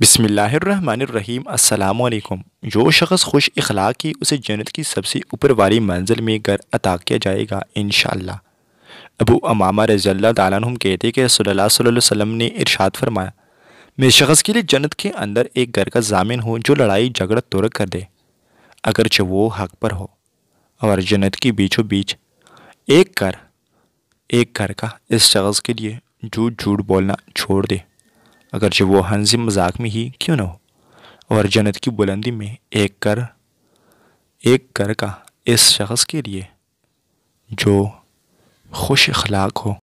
बिसमीम अल्लाम जो शख्स खुश अखलाक़ी उसे जन्नत की सबसे ऊपर वाली मंजिल में घर अता किया जाएगा इन अबू अमामा रज़ल्ला तम कहते कि सल्ला वसम ने इरशाद फरमाया मैं शख्स के लिए जन्नत के अंदर एक घर का जामिन हूँ जो लड़ाई झगड़ा तुरक कर दे अगरचे वो हक पर हो और जन्नत के बीचों बीच एक घर एक घर का इस शख्स के लिए झूठ झूठ बोलना छोड़ दे اگرچہ وہ ہنزی مذاق میں ہی کیوں نہ ہو اور جنت کی بلندی میں ایک کر ایک کر کا اس شخص کے لیے جو خوش اخلاق ہو